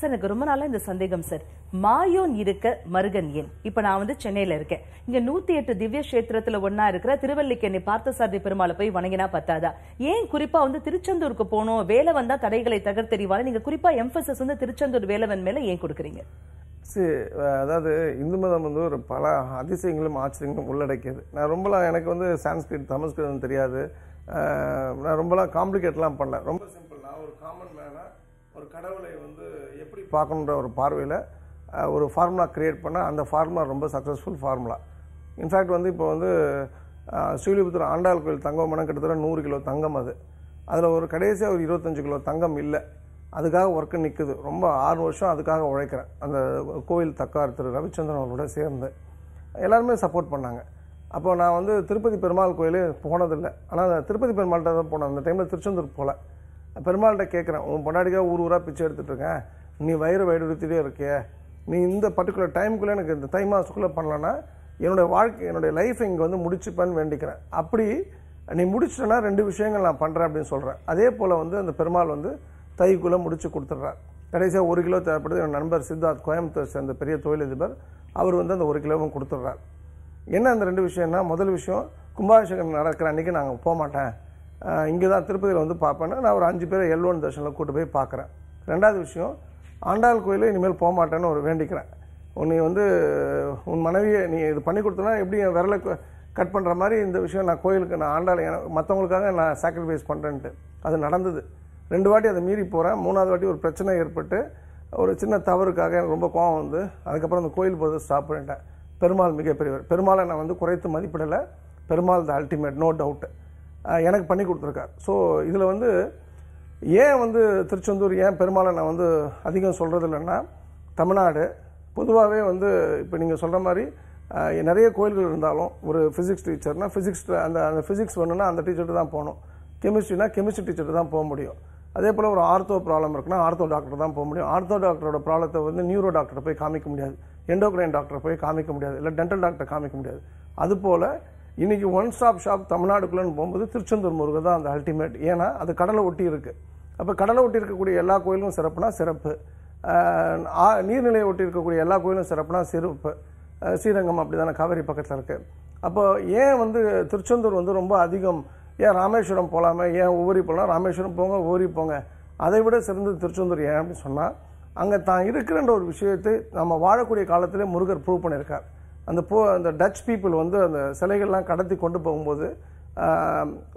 sir எனக்கு ரொம்ப நாளாக இந்த சந்தேகம் சார் மாயோன் இருக்க மருகன் ஏன் இப்போ நான் வந்து சென்னையில் இருக்கேன் இங்கே நூற்றி எட்டு திவ்ய கஷேத்திரத்துல ஒன்றா இருக்கிற திருவல்லிக்கேணி பார்த்தசாரதி பெருமாளை போய் வணங்கினா பத்தாதா ஏன் குறிப்பாக வந்து திருச்செந்தூருக்கு போகணும் வேலை வந்தால் தடைகளை தகர்த்தெறிவாள் நீங்கள் குறிப்பாக எம்பசஸ் வந்து திருச்செந்தூர் வேலவன் மேலே ஏன் கொடுக்குறீங்க சரி அதாவது இந்து மதம் வந்து ஒரு பல அதிசயங்களும் ஆச்சரியங்களும் உள்ளடக்கியது நான் ரொம்பலாம் எனக்கு வந்து சான்ஸ்கிரிட் தமிழ்ஸ்கிருதம் தெரியாது நான் ரொம்பலாம் காம்ப்ளிகேட்லாம் பண்ணல ரொம்ப சிம்பிள் நான் ஒரு காமன் மேனாக ஒரு கடவுளை வந்து எப்படி பார்க்கணுன்ற ஒரு பார்வையில் ஒரு ஃபார்முலா க்ரியேட் பண்ணால் அந்த ஃபார்முலா ரொம்ப சக்ஸஸ்ஃபுல் ஃபார்முலா இன்ஃபேக்ட் வந்து இப்போ வந்து ஸ்ரீலிபுத்தூர் ஆண்டாள் கோயில் தங்கம் மனம் கிட்டத்தட்ட நூறு கிலோ தங்கம் அது அதில் ஒரு கடைசியாக ஒரு இருபத்தஞ்சு கிலோ தங்கம் இல்லை அதுக்காக ஒர்க்கு நிற்குது ரொம்ப ஆறு வருஷம் அதுக்காக உழைக்கிறேன் அந்த கோயில் தக்கார் திரு ரவிச்சந்திரன் அவரோட சேர்ந்து எல்லாருமே சப்போர்ட் பண்ணாங்க அப்போ நான் வந்து திருப்பதி பெருமாள் கோயிலே போனதில்லை ஆனால் திருப்பதி பெருமாள்கிட்ட தான் போனேன் அந்த டைமில் திருச்செந்தூர் போகல பெருமாள்கிட்ட கேட்குறேன் உன் பொண்டாடிக்காக ஊர் ஊராக பிச்சை எடுத்துட்ருக்கேன் நீ வயிறு வயிறுத்திட்டே இருக்கே நீ இந்த பர்டிகுலர் டைமுக்குள்ளே எனக்கு இந்த தை மாதத்துக்குள்ளே பண்ணலன்னா என்னுடைய வாழ்க்கை என்னுடைய லைஃப் இங்கே வந்து முடிச்சுப்பேன்னு வேண்டிக்கிறேன் அப்படி நீ முடிச்சிட்டனா ரெண்டு விஷயங்கள் நான் பண்ணுறேன் அப்படின்னு சொல்கிறேன் அதே போல் வந்து அந்த பெருமாள் வந்து தைக்குள்ளே முடிச்சு கொடுத்துட்றார் கடைசியாக ஒரு கிலோ தேவைப்படுது என் நண்பர் சித்தார்த் கோயம்புத்தூர் சேர்ந்த பெரிய தொழிலதிபர் அவர் வந்து அந்த ஒரு கிலோவும் கொடுத்துட்றார் என்ன அந்த ரெண்டு விஷயம்னா முதல் விஷயம் கும்பாபிஷேகம் நடக்கிற அன்றைக்கி நாங்கள் போக மாட்டேன் இங்கே தான் திருப்பதியில் வந்து பார்ப்பேன்னா நான் ஒரு அஞ்சு பேரை எல் ஒன் தர்ஷனில் கூட்டு போய் பார்க்குறேன் ரெண்டாவது விஷயம் ஆண்டாள் கோயிலில் இனிமேல் போக மாட்டேன்னு ஒரு வேண்டிக்கிறேன் உன்னை வந்து உன் மனைவியை நீ இது பண்ணி கொடுத்தனா எப்படி என் விரலை கட் பண்ணுற மாதிரி இந்த விஷயம் நான் கோயிலுக்கு நான் ஆண்டாள் மற்றவங்களுக்காக நான் சாக்ரிஃபைஸ் பண்ணுறேன்ட்டு அது நடந்தது ரெண்டு வாட்டி அதை மீறி போகிறேன் மூணாவது வாட்டி ஒரு பிரச்சனை ஏற்பட்டு ஒரு சின்ன தவறுக்காக எனக்கு ரொம்ப கோவம் வந்து அதுக்கப்புறம் அந்த கோயில் போகிறது ஸ்டாப் பண்ணிட்டேன் பெருமாள் மிகப்பெரியவர் பெருமாளை நான் வந்து குறைத்து மதிப்பிடலை Perumal the ultimate no doubt எனக்கு பண்ணி கொடுத்துருக்கார் ஸோ இதில் வந்து ஏன் வந்து திருச்செந்தூர் ஏன் பெருமாளை நான் வந்து அதிகம் சொல்கிறது இல்லைன்னா தமிழ்நாடு பொதுவாகவே வந்து இப்போ நீங்கள் சொல்கிற மாதிரி நிறைய கோயில்கள் இருந்தாலும் ஒரு ஃபிசிக்ஸ் டீச்சர்னால் ஃபிசிக்ஸ் அந்த அந்த ஃபிசிக்ஸ் வேணும்னா அந்த டீச்சர்ட்டு தான் போகணும் கெமிஸ்ட்ரினா கெமிஸ்ட்ரி டீச்சர்ட்டு தான் போக முடியும் அதே போல் ஒரு ஆர்த்தோ ப்ராப்ளம் இருக்குன்னா ஆர்த்தோ டாக்டர் தான் போக முடியும் ஆர்த்தோ டாக்டரோட ப்ராப்ளத்தை வந்து நியூரோ டாக்டரை போய் காமிக்க முடியாது எண்டோக்ரைன் டாக்டரை போய் காமிக்க முடியாது இல்லை டென்டல் டாக்டரை காமிக்க முடியாது அதுபோல் இன்றைக்கி ஒன் ஸ்டாப் ஷாப் தமிழ்நாடுக்குள்ளேன்னு போகும்போது திருச்செந்தூர் முருகன் தான் அந்த அல்டிமேட் ஏன்னா அது கடலை ஒட்டி இருக்குது அப்போ கடலை ஒட்டி இருக்கக்கூடிய எல்லா கோயிலும் சிறப்புனா சிறப்பு நீர்நிலையை ஒட்டி இருக்கக்கூடிய எல்லா கோயிலும் சிறப்புனா சிறப்பு ஸ்ரீரங்கம் அப்படி தானே காவேரி பக்கத்தில் இருக்குது அப்போது ஏன் வந்து திருச்செந்தூர் வந்து ரொம்ப அதிகம் ஏன் ராமேஸ்வரம் போகலாமே ஏன் ஊரி போகலாம் ராமேஸ்வரம் போங்க ஊரி போங்க அதை விட சிறந்தது திருச்செந்தூர் ஏன் அப்படின்னு சொன்னால் அங்கே தான் இருக்கிறன்ற ஒரு விஷயத்தை நம்ம வாழக்கூடிய காலத்திலே முருகர் ப்ரூவ் பண்ணியிருக்கார் அந்த போ அந்த டச் பீப்புள் வந்து அந்த சிலைகள்லாம் கடத்தி கொண்டு போகும்போது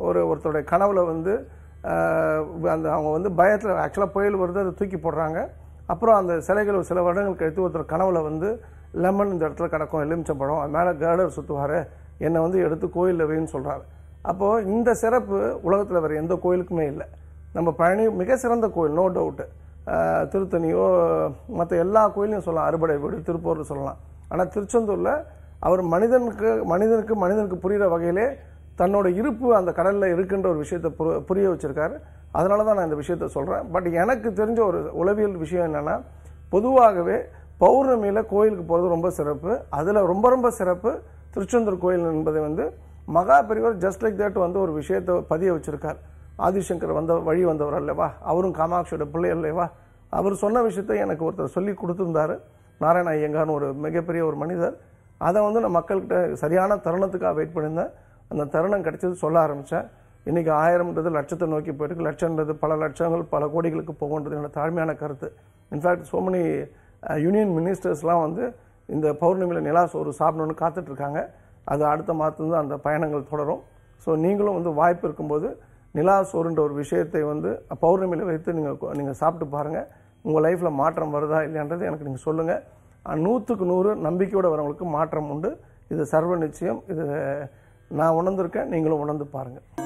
ஒரு ஒருத்தருடைய கனவுல வந்து அந்த அவங்க வந்து பயத்தில் ஆக்சுவலாக புயல் வருது அதை தூக்கி போடுறாங்க அப்புறம் அந்த சிலைகள் சில வருடங்கள் கழித்து ஒருத்தர் கனவுல வந்து லெமன் இந்த இடத்துல கிடக்கும் எலுமிச்சம்பழம் அது மேலே கேர்டர் சுற்றுவார் என்னை வந்து எடுத்து கோயிலில் வைன்னு சொல்கிறாரு அப்போது இந்த சிறப்பு உலகத்தில் வேறு எந்த கோயிலுக்குமே இல்லை நம்ம பழனி மிக சிறந்த கோயில் நோ டவுட்டு திருத்தணியோ மற்ற எல்லா கோயிலையும் சொல்லலாம் அறுபடை வீடு திருப்பூர்னு சொல்லலாம் ஆனால் திருச்செந்தூரில் அவர் மனிதனுக்கு மனிதனுக்கு மனிதனுக்கு புரிகிற வகையிலே தன்னோட இருப்பு அந்த கடலில் இருக்குன்ற ஒரு விஷயத்தை புரிய வச்சுருக்காரு அதனால தான் நான் இந்த விஷயத்த சொல்கிறேன் பட் எனக்கு தெரிஞ்ச ஒரு உளவியல் விஷயம் என்னென்னா பொதுவாகவே பௌர்ணமியில் கோயிலுக்கு போகிறது ரொம்ப சிறப்பு அதில் ரொம்ப ரொம்ப சிறப்பு திருச்செந்தூர் கோயில் என்பதை வந்து மகா பெரியவர் ஜஸ்ட் லைக் தேட் வந்து ஒரு விஷயத்தை பதிய வச்சுருக்கார் ஆதிசங்கர் வந்த வழி வந்தவர் அல்லவா அவரும் காமாட்சியோட பிள்ளை அல்லவா அவர் சொன்ன விஷயத்த எனக்கு ஒருத்தர் சொல்லி கொடுத்துருந்தாரு நாராயண ஐயங்கான்னு ஒரு மிகப்பெரிய ஒரு மனிதர் அதை வந்து நான் மக்கள்கிட்ட சரியான தருணத்துக்காக வெயிட் பண்ணியிருந்தேன் அந்த தருணம் கிடைச்சது சொல்ல ஆரம்பித்தேன் இன்றைக்கி ஆயிரம்ன்றது லட்சத்தை நோக்கி போயிருக்கு லட்சம்ன்றது பல லட்சங்கள் பல கோடிகளுக்கு போகன்றது என்னோட தாழ்மையான கருத்து இன்ஃபேக்ட் ஸோ மெனி யூனியன் மினிஸ்டர்ஸ்லாம் வந்து இந்த பௌர்ணமியில் நிலா சோறு சாப்பிடணும்னு காத்துட்ருக்காங்க அது அடுத்த மாதத்துலேருந்து அந்த பயணங்கள் தொடரும் ஸோ நீங்களும் வந்து வாய்ப்பு இருக்கும்போது நிலா சோறுன்ற ஒரு விஷயத்தை வந்து பௌர்ணமியில் வைத்து நீங்கள் நீங்கள் சாப்பிட்டு பாருங்கள் உங்கள் லைஃப்பில் மாற்றம் வருதா இல்லையான்றது எனக்கு நீங்கள் சொல்லுங்கள் நூற்றுக்கு நூறு நம்பிக்கையோடு வரவங்களுக்கு மாற்றம் உண்டு இது சர்வ நிச்சயம் இது நான் உணர்ந்திருக்கேன் நீங்களும் உணர்ந்து பாருங்கள்